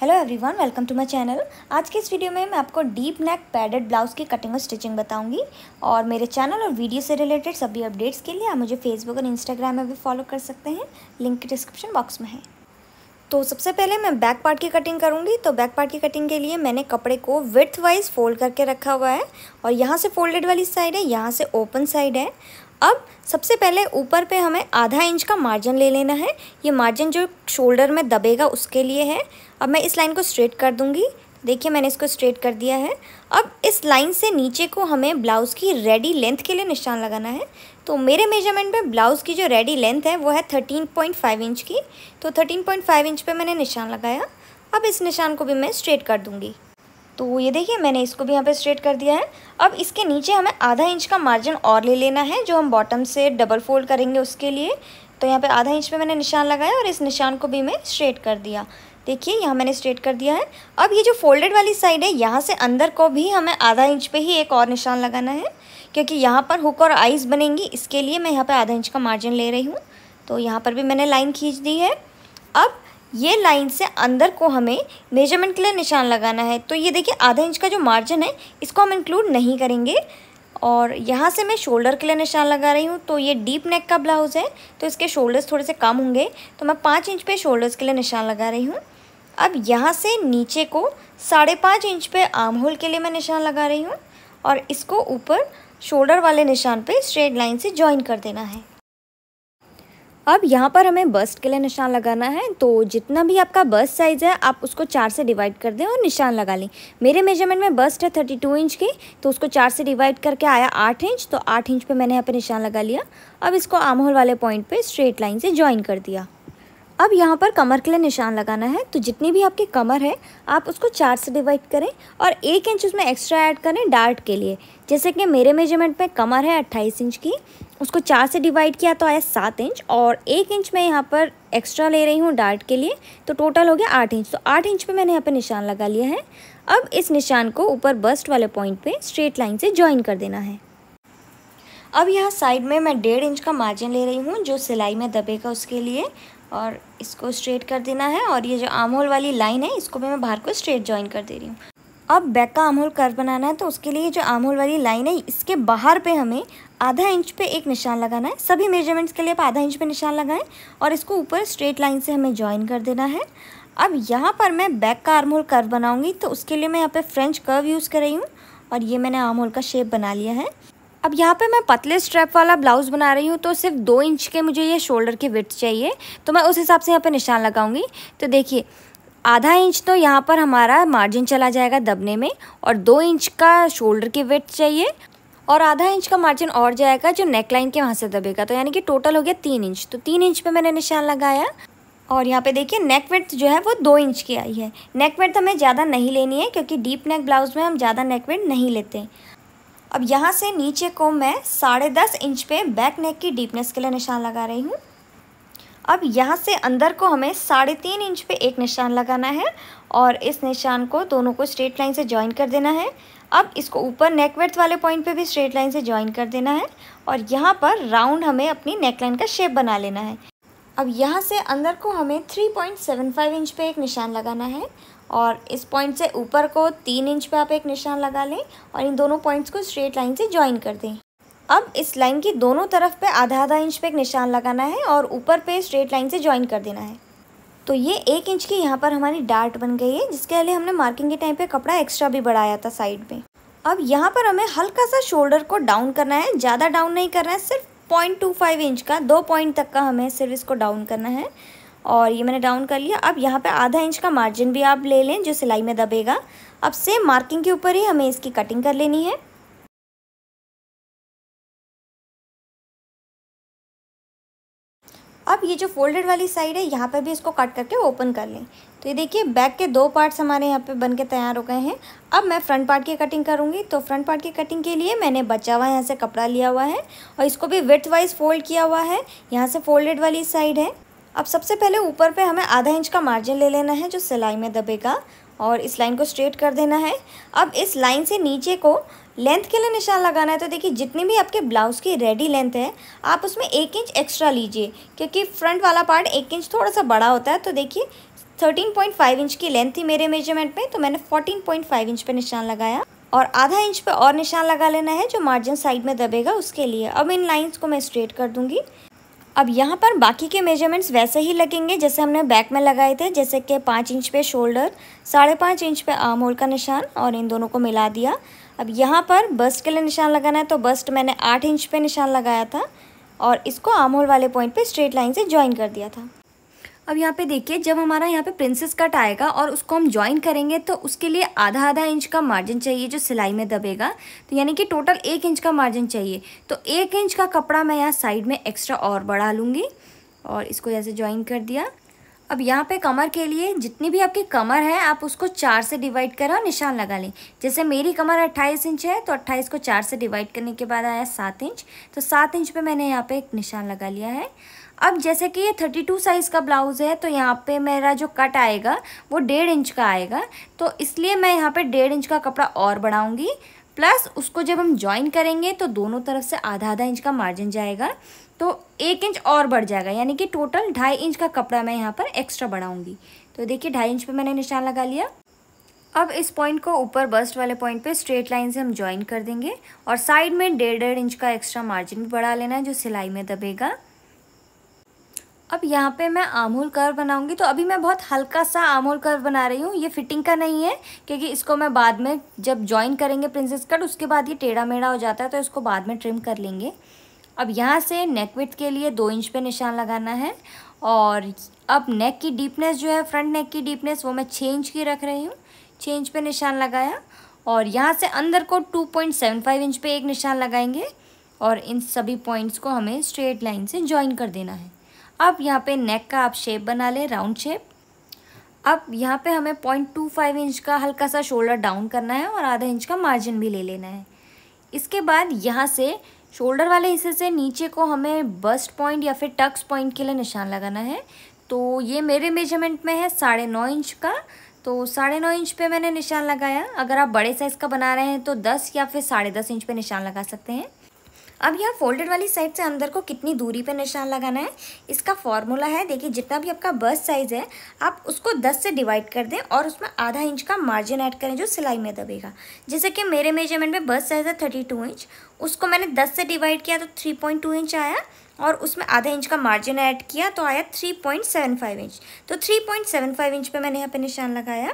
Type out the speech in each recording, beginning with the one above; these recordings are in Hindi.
hello everyone welcome to my channel आज के इस वीडियो में मैं आपको डीप नेक पैडेड ब्लाउज़ की कटिंग और स्टिचिंग बताऊंगी और मेरे चैनल और वीडियो से रिलेटेड सभी अपडेट्स के लिए आप मुझे फेसबुक और इंस्टाग्राम में भी फॉलो कर सकते हैं लिंक डिस्क्रिप्शन बॉक्स में है तो सबसे पहले मैं बैक पार्ट की कटिंग करूँगी तो बैक पार्ट की कटिंग के लिए मैंने कपड़े को विथ वाइज फोल्ड करके रखा हुआ है और यहाँ से फोल्डेड वाली साइड है यहाँ से ओपन साइड है अब सबसे पहले ऊपर पे हमें आधा इंच का मार्जिन ले लेना है ये मार्जिन जो शोल्डर में दबेगा उसके लिए है अब मैं इस लाइन को स्ट्रेट कर दूँगी देखिए मैंने इसको स्ट्रेट कर दिया है अब इस लाइन से नीचे को हमें ब्लाउज़ की रेडी लेंथ के लिए निशान लगाना है तो मेरे मेजरमेंट में ब्लाउज़ की जो रेडी लेंथ है वो है थर्टीन पॉइंट फाइव इंच की तो थर्टीन पॉइंट फाइव इंच पे मैंने निशान लगाया अब इस निशान को भी मैं स्ट्रेट कर दूँगी तो ये देखिए मैंने इसको भी यहाँ पर स्ट्रेट कर दिया है अब इसके नीचे हमें आधा इंच का मार्जिन और ले लेना है जो हम बॉटम से डबल फोल्ड करेंगे उसके लिए तो यहाँ पर आधा इंच पर मैंने निशान लगाया और इस निशान को भी मैं स्ट्रेट कर दिया देखिए यहाँ मैंने स्ट्रेट कर दिया है अब ये जो फोल्डेड वाली साइड है यहाँ से अंदर को भी हमें आधा इंच पे ही एक और निशान लगाना है क्योंकि यहाँ पर हुक और आइज़ बनेंगी इसके लिए मैं यहाँ पर आधा इंच का मार्जिन ले रही हूँ तो यहाँ पर भी मैंने लाइन खींच दी है अब ये लाइन से अंदर को हमें मेजरमेंट के लिए निशान लगाना है तो ये देखिए आधा इंच का जो मार्जिन है इसको हम इंक्लूड नहीं करेंगे और यहाँ से मैं शोल्डर के लिए निशान लगा रही हूँ तो ये डीप नेक का ब्लाउज़ है तो इसके शोल्डर्स थोड़े से कम होंगे तो मैं पाँच इंच पे शोल्डर्स के लिए निशान लगा रही हूँ अब यहाँ से नीचे को साढ़े पाँच इंच पे आर्म होल के लिए मैं निशान लगा रही हूँ और इसको ऊपर शोल्डर वाले निशान पे स्ट्रेट लाइन से ज्वाइन कर देना है अब यहाँ पर हमें बस्ट के लिए निशान लगाना है तो जितना भी आपका बस्ट साइज़ है आप उसको चार से डिवाइड कर दें और निशान लगा लें मेरे मेजरमेंट में बस्ट है थर्टी टू इंच की तो उसको चार से डिवाइड करके आया आठ इंच तो आठ इंच पे मैंने यहाँ पे निशान लगा लिया अब इसको आमहोल वाले पॉइंट पे स्ट्रेट लाइन से ज्वाइन कर दिया अब यहाँ पर कमर के लिए निशान लगाना है तो जितनी भी आपकी कमर है आप उसको चार से डिवाइड करें और एक इंच उसमें एक्स्ट्रा ऐड करें डार्ट के लिए जैसे कि मेरे मेजरमेंट में कमर है अट्ठाईस इंच की उसको चार से डिवाइड किया तो आया सात इंच और एक इंच मैं यहाँ पर एक्स्ट्रा ले रही हूँ डार्ट के लिए तो टोटल हो गया आठ इंच तो आठ इंच पे मैंने यहाँ पर निशान लगा लिया है अब इस निशान को ऊपर बस्ट वाले पॉइंट पे स्ट्रेट लाइन से ज्वाइन कर देना है अब यहाँ साइड में मैं डेढ़ इंच का मार्जिन ले रही हूँ जो सिलाई में दबेगा उसके लिए और इसको स्ट्रेट कर देना है और ये जो आम होल वाली लाइन है इसको भी मैं बाहर को स्ट्रेट ज्वाइन कर दे रही हूँ अब बैक का आम होल कर्व बनाना है तो उसके लिए जो आम होल वाली लाइन है इसके बाहर पे हमें आधा इंच पे एक निशान लगाना है सभी मेजरमेंट्स के लिए आप आधा इंच पे निशान लगाएं और इसको ऊपर स्ट्रेट लाइन से हमें ज्वाइन कर देना है अब यहाँ पर मैं बैक का आर्म होल कर्व बनाऊँगी तो उसके लिए मैं यहाँ पर फ्रेंच कर्व यूज़ कर रही हूँ और ये मैंने आर्म होल का शेप बना लिया है अब यहाँ पे मैं पतले स्ट्रैप वाला ब्लाउज़ बना रही हूँ तो सिर्फ दो इंच के मुझे ये शोल्डर की विथ चाहिए तो मैं उस हिसाब से यहाँ पे निशान लगाऊंगी तो देखिए आधा इंच तो यहाँ पर हमारा मार्जिन चला जाएगा दबने में और दो इंच का शोल्डर की विथ चाहिए और आधा इंच का मार्जिन और जाएगा जो नेक लाइन के वहाँ से दबेगा तो यानी कि टोटल हो गया तीन इंच तो तीन इंच पे मैंने निशान लगाया और यहाँ पे देखिए नेक वेट जो है वो दो इंच की आई है नेक वेट हमें ज़्यादा नहीं लेनी है क्योंकि डीप नेक ब्लाउज़ में हम ज़्यादा नेक वेट नहीं लेते हैं अब यहाँ से नीचे को मैं साढ़े दस इंच पे बैक नेक की डीपनेस के लिए निशान लगा रही हूँ अब यहाँ से अंदर को हमें साढ़े तीन इंच पे एक निशान लगाना है और इस निशान को दोनों को स्ट्रेट लाइन से ज्वाइन कर देना है अब इसको ऊपर नेक वर्थ वाले पॉइंट पे भी स्ट्रेट लाइन से ज्वाइन कर देना है और यहाँ पर राउंड हमें अपनी नेक लाइन का शेप बना लेना है अब यहाँ से अंदर को हमें फाइव इंच पे एक निशान लगाना है और इस पॉइंट से ऊपर को तीन इंच पे आप एक निशान लगा लें और इन दोनों पॉइंट्स को स्ट्रेट लाइन से ज्वाइन कर दें अब इस लाइन की दोनों तरफ पे आधा आधा इंच पे एक निशान लगाना है और ऊपर पे स्ट्रेट लाइन से ज्वाइन कर देना है तो ये एक इंच की यहाँ पर हमारी डार्ट बन गई है जिसके लिए हमने मार्किंग के टाइम पर कपड़ा एक्स्ट्रा भी बढ़ाया था साइड में अब यहाँ पर हमें हल्का सा शोल्डर को डाउन करना है ज़्यादा डाउन नहीं करना है सिर्फ पॉइंट टू फाइव इंच का दो पॉइंट तक का हमें सिर्फ इसको डाउन करना है और ये मैंने डाउन कर लिया अब यहाँ पे आधा इंच का मार्जिन भी आप ले लें जो सिलाई में दबेगा अब सेम मार्किंग के ऊपर ही हमें इसकी कटिंग कर लेनी है अब ये जो फोल्डेड वाली साइड है यहाँ पे भी इसको कट करके ओपन कर लें तो ये देखिए बैक के दो पार्ट्स हमारे यहाँ पे बन के तैयार हो गए हैं अब मैं फ्रंट पार्ट की कटिंग करूँगी तो फ्रंट पार्ट की कटिंग के लिए मैंने बचा हुआ यहाँ से कपड़ा लिया हुआ है और इसको भी विथ वाइज फोल्ड किया हुआ है यहाँ से फोल्डेड वाली साइड है अब सबसे पहले ऊपर पे हमें आधा इंच का मार्जिन ले लेना है जो सिलाई में दबेगा और इस लाइन को स्ट्रेट कर देना है अब इस लाइन से नीचे को लेंथ के लिए निशान लगाना है तो देखिए जितनी भी आपके ब्लाउज़ की रेडी लेंथ है आप उसमें एक इंच एक्स्ट्रा लीजिए क्योंकि फ्रंट वाला पार्ट एक इंच थोड़ा सा बड़ा होता है तो देखिए थर्टीन पॉइंट फाइव इंच की लेंथ थी मेरे मेजरमेंट में तो मैंने फोर्टीन पॉइंट फाइव इंच पे निशान लगाया और आधा इंच पे और निशान लगा लेना है जो मार्जिन साइड में दबेगा उसके लिए अब इन लाइंस को मैं स्ट्रेट कर दूंगी अब यहाँ पर बाकी के मेजरमेंट्स वैसे ही लगेंगे जैसे हमने बैक में लगाए थे जैसे कि पाँच इंच पे शोल्डर साढ़े पाँच इंच पे आर्म होल का निशान और इन दोनों को मिला दिया अब यहाँ पर बस्ट के लिए निशान लगाना है तो बस्ट मैंने आठ इंच पे निशान लगाया था और इसको आर्म होल वाले पॉइंट पे स्ट्रेट लाइन से ज्वाइन कर दिया था अब यहाँ पे देखिए जब हमारा यहाँ पे प्रिंसेस कट आएगा और उसको हम ज्वाइन करेंगे तो उसके लिए आधा आधा इंच का मार्जिन चाहिए जो सिलाई में दबेगा तो यानी कि टोटल एक इंच का मार्जिन चाहिए तो एक इंच का कपड़ा मैं यहाँ साइड में एक्स्ट्रा और बढ़ा लूँगी और इसको ऐसे ज्वाइन कर दिया अब यहाँ पे कमर के लिए जितनी भी आपकी कमर है आप उसको चार से डिवाइड करें और निशान लगा लें जैसे मेरी कमर अट्ठाईस इंच है तो अट्ठाईस को चार से डिवाइड करने के बाद आया सात इंच तो सात इंच पे मैंने यहाँ पे एक निशान लगा लिया है अब जैसे कि ये थर्टी टू साइज़ का ब्लाउज़ है तो यहाँ पे मेरा जो कट आएगा वो डेढ़ इंच का आएगा तो इसलिए मैं यहाँ पे डेढ़ इंच का कपड़ा और बढ़ाऊँगी प्लस उसको जब हम ज्वाइन करेंगे तो दोनों तरफ से आधा आधा इंच का मार्जिन जाएगा तो एक इंच और बढ़ जाएगा यानी कि टोटल ढाई इंच का कपड़ा मैं यहाँ पर एक्स्ट्रा बढ़ाऊँगी तो देखिए ढाई इंच पर मैंने निशान लगा लिया अब इस पॉइंट को ऊपर बस्ट वाले पॉइंट पे स्ट्रेट लाइन से हम ज्वाइन कर देंगे और साइड में डेढ़ डेढ़ इंच का एक्स्ट्रा मार्जिन भी बढ़ा लेना है जो सिलाई में दबेगा अब यहाँ पे मैं आमूल कर्व बनाऊंगी तो अभी मैं बहुत हल्का सा आमूल कर्व बना रही हूँ ये फिटिंग का नहीं है क्योंकि इसको मैं बाद में जब ज्वाइन करेंगे प्रिंसेस कट तो उसके बाद ये टेढ़ा मेढ़ा हो जाता है तो इसको बाद में ट्रिम कर लेंगे अब यहाँ से नेक विथ के लिए दो इंच पे निशान लगाना है और अब नेक की डीपनेस जो है फ्रंट नेक की डीपनेस वो मैं छः इंच की रख रही हूँ छः इंच पे निशान लगाया और यहाँ से अंदर को two point seven five inch पे एक निशान लगाएंगे और इन सभी पॉइंट्स को हमें स्ट्रेट लाइन से ज्वाइन कर देना है अब यहाँ पे नेक का आप शेप बना लें राउंड शेप अब यहाँ पे हमें पॉइंट टू फाइव इंच का हल्का सा शोल्डर डाउन करना है और आधा इंच का मार्जिन भी ले लेना है इसके बाद यहाँ से शोल्डर वाले हिस्से से नीचे को हमें बस्ट पॉइंट या फिर टक्स पॉइंट के लिए निशान लगाना है तो ये मेरे मेजरमेंट में है साढ़े नौ इंच का तो साढ़े नौ इंच पे मैंने निशान लगाया अगर आप बड़े साइज़ का बना रहे हैं तो दस या फिर साढ़े दस इंच पे निशान लगा सकते हैं अब यहाँ फोल्डेड वाली साइड से अंदर को कितनी दूरी पर निशान लगाना है इसका फॉर्मूला है देखिए जितना भी आपका बस साइज़ है आप उसको दस से डिवाइड कर दें और उसमें आधा इंच का मार्जिन ऐड करें जो सिलाई में दबेगा जैसे कि मेरे मेजरमेंट में बस साइज़ है थर्टी टू इंच उसको मैंने दस से डिवाइड किया तो थ्री पॉइंट टू इंच आया और उसमें आधा इंच का मार्जिन ऐड किया तो आया three point seven five inch तो three point seven five inch पे मैंने यहाँ पे निशान लगाया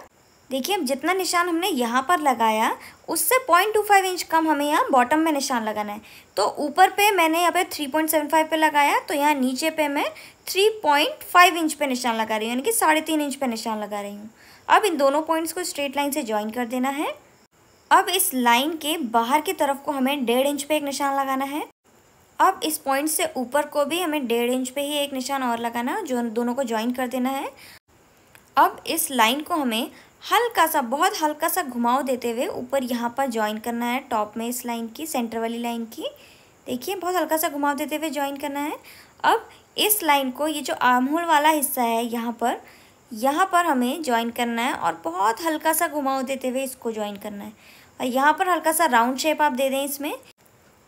देखिए अब जितना निशान हमने यहाँ पर लगाया उससे पॉइंट टू फाइव इंच कम हमें यहाँ बॉटम में निशान लगाना है तो ऊपर पे मैंने यहाँ पे थ्री पॉइंट सेवन फाइव पर लगाया तो यहाँ नीचे पे मैं थ्री पॉइंट फाइव इंच पे निशान लगा रही हूँ यानी कि साढ़े तीन इंच पे निशान लगा रही हूँ अब इन दोनों पॉइंट्स को स्ट्रेट लाइन से ज्वाइन कर देना है अब इस लाइन के बाहर की तरफ को हमें डेढ़ इंच पे एक निशान लगाना है अब इस पॉइंट से ऊपर को भी हमें डेढ़ इंच पे ही एक निशान और लगाना है जो दोनों को ज्वाइन कर देना है अब इस लाइन को हमें हल्का सा बहुत हल्का सा घुमाव देते हुए ऊपर यहाँ पर ज्वाइन करना है टॉप में इस लाइन की सेंटर वाली लाइन की देखिए बहुत हल्का सा घुमाव देते हुए ज्वाइन करना है अब इस लाइन को ये जो आर्म होल वाला हिस्सा है यहाँ पर यहाँ पर हमें ज्वाइन करना है और बहुत हल्का सा घुमाव देते हुए इसको ज्वाइन करना है और यहाँ पर हल्का सा राउंड शेप आप दे दें इसमें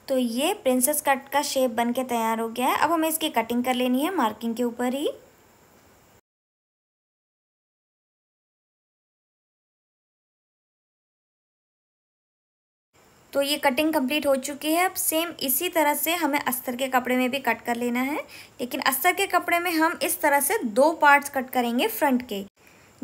तो ये प्रिंसेस कट का शेप बन के तैयार हो गया है अब हमें इसकी कटिंग कर लेनी है मार्किंग के ऊपर ही तो ये कटिंग कंप्लीट हो चुकी है अब सेम इसी तरह से हमें अस्तर के कपड़े में भी कट कर लेना है लेकिन अस्तर के कपड़े में हम इस तरह से दो पार्ट्स कट करेंगे फ्रंट के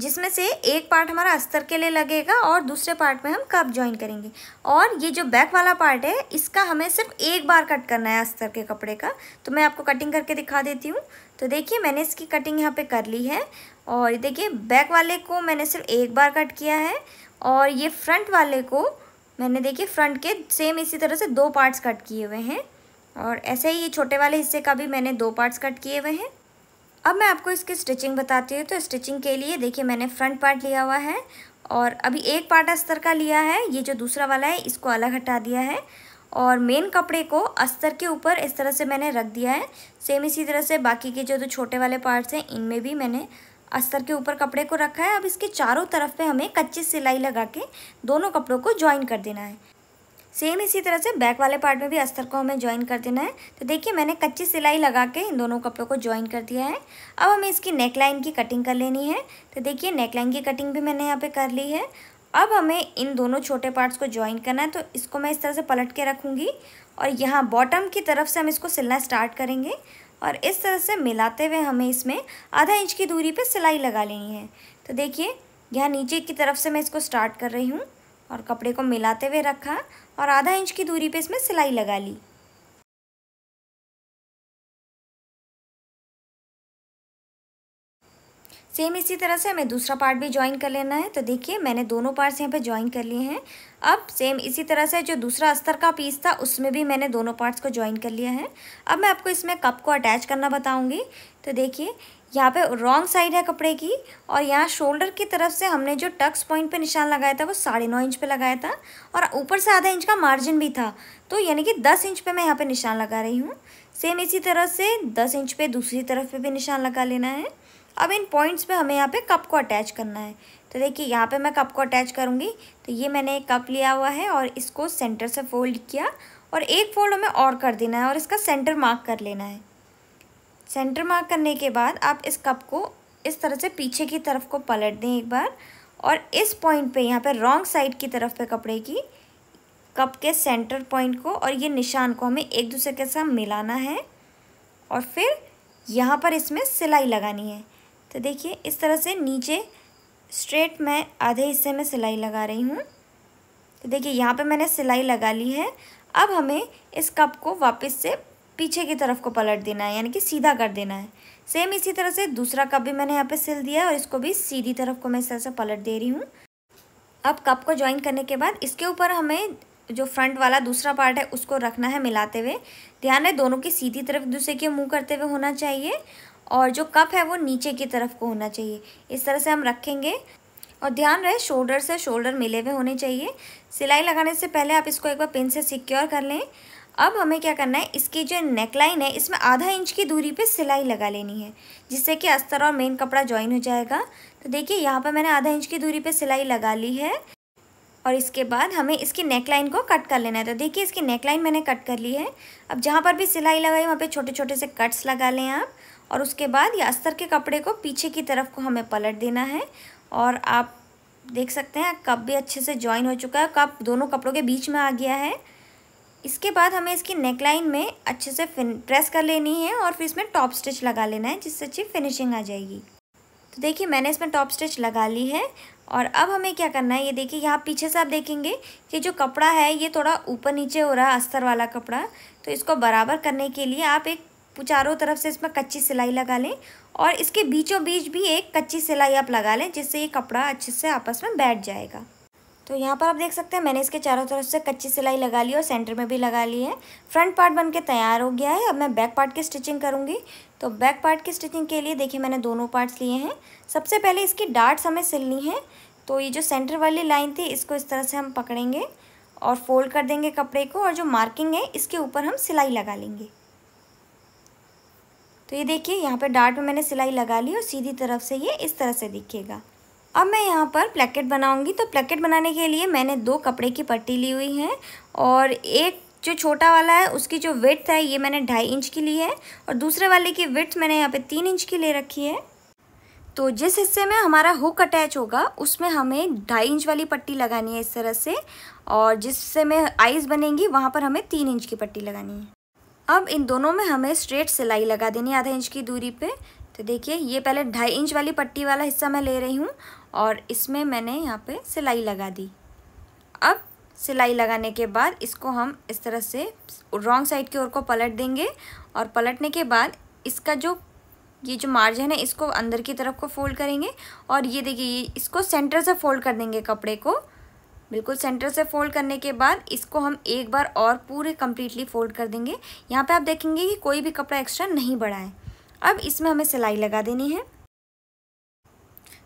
जिसमें से एक पार्ट हमारा अस्तर के लिए लगेगा और दूसरे पार्ट में हम कप ज्वाइन करेंगे और ये जो बैक वाला पार्ट है इसका हमें सिर्फ एक बार कट करना है अस्तर के कपड़े का तो मैं आपको कटिंग करके दिखा देती हूँ तो देखिए मैंने इसकी कटिंग यहाँ पे कर ली है और देखिए बैक वाले को मैंने सिर्फ एक बार कट किया है और ये फ्रंट वाले को मैंने देखिए फ्रंट के सेम इसी तरह से दो पार्ट्स कट किए हुए हैं और ऐसे ही ये छोटे वाले हिस्से का भी मैंने दो पार्ट्स कट किए हुए हैं अब मैं आपको इसकी स्टिचिंग बताती हूँ तो स्टिचिंग के लिए देखिए मैंने फ्रंट पार्ट लिया हुआ है और अभी एक पार्ट अस्तर का लिया है ये जो दूसरा वाला है इसको अलग हटा दिया है और मेन कपड़े को अस्तर के ऊपर इस तरह से मैंने रख दिया है सेम इसी तरह से बाकी के जो दो छोटे वाले पार्ट्स हैं इनमें भी मैंने अस्तर के ऊपर कपड़े को रखा है अब इसके चारों तरफ पे हमें कच्ची सिलाई लगा के दोनों कपड़ों को ज्वाइन कर देना है सेम इसी तरह से बैक वाले पार्ट में भी अस्तर को हमें ज्वाइन कर देना है तो देखिए मैंने कच्ची सिलाई लगा के इन दोनों कपड़ों को ज्वाइन कर दिया है अब हमें इसकी नेक लाइन की कटिंग कर लेनी है तो देखिए नेक लाइन की कटिंग भी मैंने यहाँ पे कर ली है अब हमें इन दोनों छोटे पार्ट्स को ज्वाइन करना है तो इसको मैं इस तरह से पलट के रखूँगी और यहाँ बॉटम की तरफ से हम इसको सिलना स्टार्ट करेंगे और इस तरह से मिलाते हुए हमें इसमें आधा इंच की दूरी पर सिलाई लगा लेनी है तो देखिए यहाँ नीचे की तरफ से मैं इसको स्टार्ट कर रही हूँ और कपड़े को मिलाते हुए रखा और आधा इंच की दूरी पे इसमें सिलाई लगा ली सेम इसी तरह से हमें दूसरा पार्ट भी ज्वाइन कर लेना है तो देखिए मैंने दोनों पार्ट्स यहाँ पे ज्वाइन कर लिए हैं अब सेम इसी तरह से जो दूसरा अस्तर का पीस था उसमें भी मैंने दोनों पार्ट्स को ज्वाइन कर लिया है अब मैं आपको इसमें कप को अटैच करना बताऊँगी तो देखिए यहाँ पे रॉन्ग साइड है कपड़े की और यहाँ शोल्डर की तरफ से हमने जो टक्स पॉइंट पे निशान लगाया था वो साढ़े नौ इंच पे लगाया था और ऊपर से आधा इंच का मार्जिन भी था तो यानी कि दस इंच पे मैं यहाँ पे निशान लगा रही हूँ सेम इसी तरह से दस इंच पे दूसरी तरफ पे भी निशान लगा लेना है अब इन पॉइंट्स पे हमें यहाँ पे कप को अटैच करना है तो देखिए यहाँ पे मैं कप को अटैच करूँगी तो ये मैंने एक कप लिया हुआ है और इसको सेंटर से फोल्ड किया और एक फोल्ड हमें और कर देना है और इसका सेंटर मार्क कर लेना है सेंटर मार्क करने के बाद आप इस कप को इस तरह से पीछे की तरफ को पलट दें एक बार और इस पॉइंट पे यहाँ पे रॉन्ग साइड की तरफ पे कपड़े की कप के सेंटर पॉइंट को और ये निशान को हमें एक दूसरे के साथ मिलाना है और फिर यहाँ पर इसमें सिलाई लगानी है तो देखिए इस तरह से नीचे स्ट्रेट मैं आधे हिस्से में सिलाई लगा रही हूँ तो देखिए यहाँ पे मैंने सिलाई लगा ली है अब हमें इस कप को वापस से पीछे की तरफ को पलट देना है यानी कि सीधा कर देना है सेम इसी तरह से दूसरा कप भी मैंने यहाँ पे सिल दिया है और इसको भी सीधी तरफ को मैं इस तरह से पलट दे रही हूँ अब कप को ज्वाइन करने के बाद इसके ऊपर हमें जो फ्रंट वाला दूसरा पार्ट है उसको रखना है मिलाते हुए ध्यान है दोनों की सीधी तरफ दूसरे के मुँह करते हुए होना चाहिए और जो कप है वो नीचे की तरफ को होना चाहिए इस तरह से हम रखेंगे और ध्यान रहे शोल्डर से शोल्डर मिले हुए होने चाहिए सिलाई लगाने से पहले आप इसको एक बार पिन से सिक्योर कर लें अब हमें क्या करना है इसकी जो नेकलाइन है इसमें आधा इंच की दूरी पे सिलाई लगा लेनी है जिससे कि अस्तर और मेन कपड़ा ज्वाइन हो जाएगा तो देखिए यहाँ पर मैंने आधा इंच की दूरी पर सिलाई लगा ली है और इसके बाद हमें इसकी नेकलाइन को कट कर लेना है तो देखिए इसकी नेकलाइन मैंने कट कर ली है अब जहाँ पर भी सिलाई लगाई वहाँ पर छोटे छोटे से कट्स लगा लें आप और उसके बाद ये अस्तर के कपड़े को पीछे की तरफ को हमें पलट देना है और आप देख सकते हैं कप भी अच्छे से ज्वाइन हो चुका है कप दोनों कपड़ों के बीच में आ गया है इसके बाद हमें इसकी नेकलाइन में अच्छे से फिन प्रेस कर लेनी है और फिर इसमें टॉप स्टिच लगा लेना है जिससे अच्छी फिनिशिंग आ जाएगी तो देखिए मैंने इसमें टॉप स्टिच लगा ली है और अब हमें क्या करना है ये देखिए यहाँ पीछे से आप देखेंगे कि जो कपड़ा है ये थोड़ा ऊपर नीचे हो रहा है अस्तर वाला कपड़ा तो इसको बराबर करने के लिए आप एक चारों तरफ से इसमें कच्ची सिलाई लगा लें और इसके बीचों बीच भी एक कच्ची सिलाई आप लगा लें जिससे ये कपड़ा अच्छे से आपस में बैठ जाएगा तो यहाँ पर आप देख सकते हैं मैंने इसके चारों तरफ से कच्ची सिलाई लगा ली और सेंटर में भी लगा ली है फ्रंट पार्ट बन के तैयार हो गया है अब मैं बैक पार्ट की स्टिचिंग करूँगी तो बैक पार्ट की स्टिचिंग के लिए देखिए मैंने दोनों पार्ट्स लिए हैं सबसे पहले इसकी डार्ट्स हमें सिलनी है तो ये जो सेंटर वाली लाइन थी इसको इस तरह से हम पकड़ेंगे और फोल्ड कर देंगे कपड़े को और जो मार्किंग है इसके ऊपर हम सिलाई लगा लेंगे तो ये देखिए यहाँ पर डार्ट में मैंने सिलाई लगा ली और सीधी तरफ से ये इस तरह से दिखेगा अब मैं यहाँ पर प्लेकेट बनाऊँगी तो प्लेकेट बनाने के लिए मैंने दो कपड़े की पट्टी ली हुई है और एक जो छोटा वाला है उसकी जो विथ है ये मैंने ढाई इंच की ली है और दूसरे वाले की विथ मैंने यहाँ पे तीन इंच की ले रखी है तो जिस हिस्से में हमारा हुक अटैच होगा उसमें हमें ढाई इंच वाली पट्टी लगानी है इस तरह से और जिस हिस्से में आइज़ बनेंगी वहाँ पर हमें तीन इंच की पट्टी लगानी है अब इन दोनों में हमें स्ट्रेट सिलाई लगा देनी आधा इंच की दूरी पे तो देखिए ये पहले ढाई इंच वाली पट्टी वाला हिस्सा मैं ले रही हूँ और इसमें मैंने यहाँ पे सिलाई लगा दी अब सिलाई लगाने के बाद इसको हम इस तरह से रॉन्ग साइड की ओर को पलट देंगे और पलटने के बाद इसका जो ये जो मार्जिन है इसको अंदर की तरफ को फोल्ड करेंगे और ये देखिए इसको सेंटर से फोल्ड कर देंगे कपड़े को बिल्कुल सेंटर से फोल्ड करने के बाद इसको हम एक बार और पूरे कम्प्लीटली फोल्ड कर देंगे यहाँ पे आप देखेंगे कि कोई भी कपड़ा एक्स्ट्रा नहीं बढ़ा है अब इसमें हमें सिलाई लगा देनी है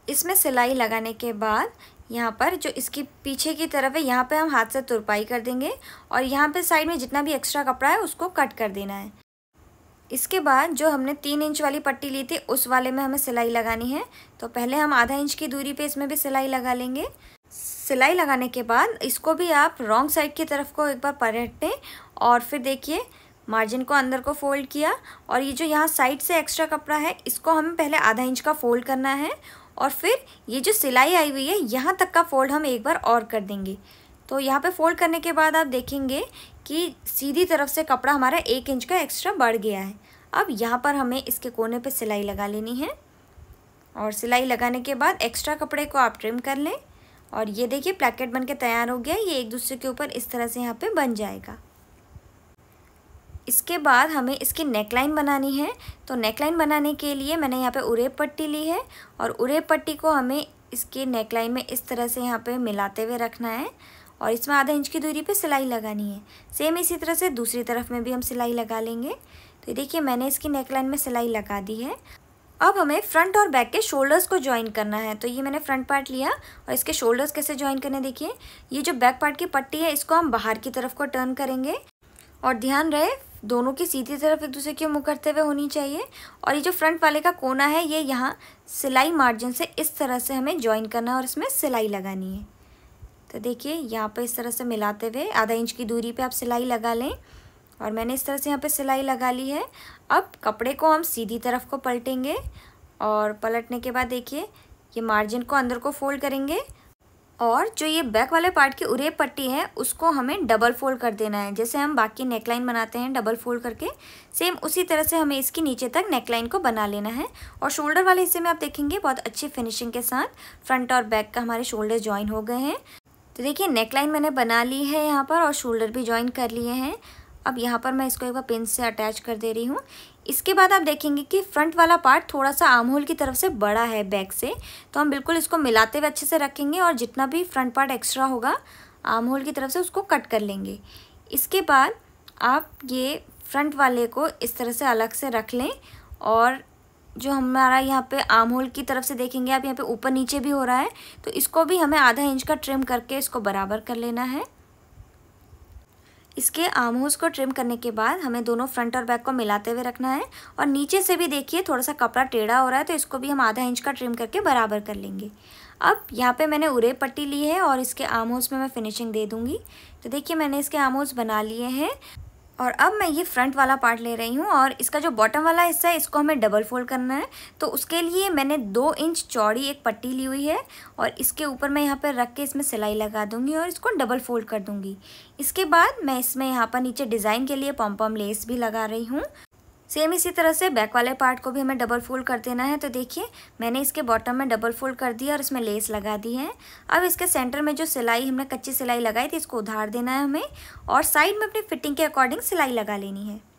इसमें सिलाई लगाने के बाद यहाँ पर जो इसकी पीछे की तरफ है यहाँ पे हम हाथ से तुरपाई कर देंगे और यहाँ पे साइड में जितना भी एक्स्ट्रा कपड़ा है उसको कट कर देना है इसके बाद जो हमने तीन इंच वाली पट्टी ली थी उस वाले में हमें सिलाई लगानी है तो पहले हम आधा इंच की दूरी पे इसमें भी सिलाई लगा लेंगे सिलाई लगाने के बाद इसको भी आप रॉन्ग साइड की तरफ को एक बार पलटें और फिर देखिए मार्जिन को अंदर को फोल्ड किया और ये जो यहाँ साइड से एक्स्ट्रा कपड़ा है इसको हमें पहले आधा इंच का फोल्ड करना है और फिर ये जो सिलाई आई हुई है यहाँ तक का फोल्ड हम एक बार और कर देंगे तो यहाँ पे फोल्ड करने के बाद आप देखेंगे कि सीधी तरफ से कपड़ा हमारा एक इंच का एक्स्ट्रा बढ़ गया है अब यहाँ पर हमें इसके कोने पे सिलाई लगा लेनी है और सिलाई लगाने के बाद एक्स्ट्रा कपड़े को आप ट्रिम कर लें और ये देखिए प्लेकेट बन के तैयार हो गया ये एक दूसरे के ऊपर इस तरह से यहाँ पे बन जाएगा इसके बाद हमें इसकी नेकलाइन बनानी है तो नेकलाइन बनाने के लिए मैंने यहाँ पे उरेब पट्टी ली है और उरेब पट्टी को हमें इसके नेकलाइन में इस तरह से यहाँ पे मिलाते हुए रखना है और इसमें आधा इंच की दूरी पे सिलाई लगानी है सेम इसी तरह से दूसरी तरफ में भी हम सिलाई लगा लेंगे तो देखिए मैंने इसकी नेकलाइन में सिलाई लगा दी है अब हमें फ्रंट और बैक के शोल्डर्स को ज्वाइन करना है तो ये मैंने फ्रंट पार्ट लिया और इसके शोल्डर्स कैसे ज्वाइन करने देखिए ये जो बैक पार्ट की पट्टी है इसको हम बाहर की तरफ को टर्न करेंगे और ध्यान रहे दोनों की सीधी तरफ एक दूसरे की मुँह करते हुए होनी चाहिए और ये जो फ्रंट वाले का कोना है ये यहाँ सिलाई मार्जिन से इस तरह से हमें ज्वाइन करना है और इसमें सिलाई लगानी है तो देखिए यहाँ पर इस तरह से मिलाते हुए आधा इंच की दूरी पर आप सिलाई लगा लें और मैंने इस तरह से यहाँ पे सिलाई लगा ली है अब कपड़े को हम सीधी तरफ को पलटेंगे और पलटने के बाद देखिए ये मार्जिन को अंदर को फोल्ड करेंगे और जो ये बैक वाले पार्ट की उरे पट्टी है उसको हमें डबल फोल्ड कर देना है जैसे हम बाकी नेकलाइन बनाते हैं डबल फोल्ड करके सेम उसी तरह से हमें इसकी नीचे तक नेकलाइन को बना लेना है और शोल्डर वाले हिस्से में आप देखेंगे बहुत अच्छी फिनिशिंग के साथ फ्रंट और बैक का हमारे शोल्डर ज्वाइन हो गए हैं तो देखिए नेकलाइन मैंने बना ली है यहाँ पर और शोल्डर भी ज्वाइन कर लिए हैं अब यहाँ पर मैं इसको एक बार पिन से अटैच कर दे रही हूँ इसके बाद आप देखेंगे कि फ्रंट वाला पार्ट थोड़ा सा आम होल की तरफ से बड़ा है बैक से तो हम बिल्कुल इसको मिलाते हुए अच्छे से रखेंगे और जितना भी फ्रंट पार्ट एक्स्ट्रा होगा आम होल की तरफ से उसको कट कर लेंगे इसके बाद आप ये फ्रंट वाले को इस तरह से अलग से रख लें और जो हमारा यहाँ पे आम होल की तरफ से देखेंगे आप यहाँ पे ऊपर नीचे भी हो रहा है तो इसको भी हमें आधा इंच का ट्रिम करके इसको बराबर कर लेना है इसके आमोज को ट्रिम करने के बाद हमें दोनों फ्रंट और बैक को मिलाते हुए रखना है और नीचे से भी देखिए थोड़ा सा कपड़ा टेढ़ा हो रहा है तो इसको भी हम आधा इंच का ट्रिम करके बराबर कर लेंगे अब यहाँ पे मैंने उरे पट्टी ली है और इसके आर्म में मैं फिनिशिंग दे दूँगी तो देखिए मैंने इसके आमोज बना लिए हैं और अब मैं ये फ्रंट वाला पार्ट ले रही हूँ और इसका जो बॉटम वाला हिस्सा है इसको हमें डबल फोल्ड करना है तो उसके लिए मैंने दो इंच चौड़ी एक पट्टी ली हुई है और इसके ऊपर मैं यहाँ पर रख के इसमें सिलाई लगा दूँगी और इसको डबल फोल्ड कर दूँगी इसके बाद मैं इसमें यहाँ पर नीचे डिज़ाइन के लिए पॉम्पॉम लेस भी लगा रही हूँ सेम इसी तरह से बैक वाले पार्ट को भी हमें डबल फोल्ड कर देना है तो देखिए मैंने इसके बॉटम में डबल फोल्ड कर दिया और इसमें लेस लगा दी है अब इसके सेंटर में जो सिलाई हमने कच्ची सिलाई लगाई थी इसको उधार देना है हमें और साइड में अपनी फिटिंग के अकॉर्डिंग सिलाई लगा लेनी है